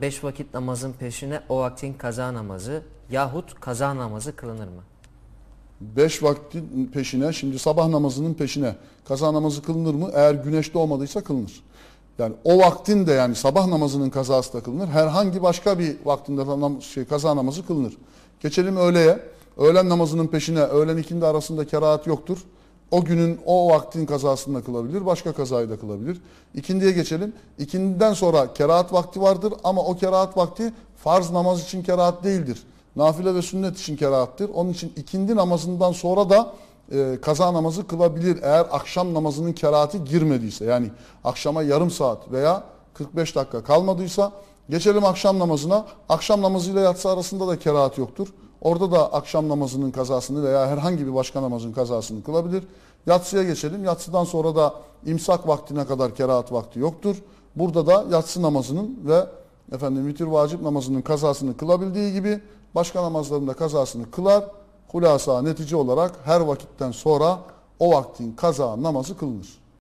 beş vakit namazın peşine o vaktin kaza namazı yahut kaza namazı kılınır mı? Beş vaktin peşine şimdi sabah namazının peşine kaza namazı kılınır mı? Eğer güneş doğmadıysa kılınır. Yani o vaktin de yani sabah namazının kazası da kılınır. Herhangi başka bir vaktinde şey, kaza namazı kılınır. Geçelim öğleye. Öğlen namazının peşine öğlen ikindi arasında kerahat yoktur o günün o vaktin kazasını da kılabilir. Başka kazayı da kılabilir. İkindiye geçelim. İkindiden sonra kerahat vakti vardır ama o kerahat vakti farz namaz için kerahat değildir. Nafile ve sünnet için kerahattır. Onun için ikindi namazından sonra da e, kaza namazı kılabilir. Eğer akşam namazının kerahati girmediyse yani akşama yarım saat veya 45 dakika kalmadıysa geçelim akşam namazına. Akşam namazıyla yatsı arasında da kerahat yoktur. Orada da akşam namazının kazasını veya herhangi bir başka namazın kazasını kılabilir. Yatsıya geçelim. Yatsıdan sonra da imsak vaktine kadar kerahat vakti yoktur. Burada da yatsı namazının ve efendim vitir vacip namazının kazasını kılabildiği gibi başka namazların da kazasını kılar. Hulasa netice olarak her vakitten sonra o vaktin kaza namazı kılınır.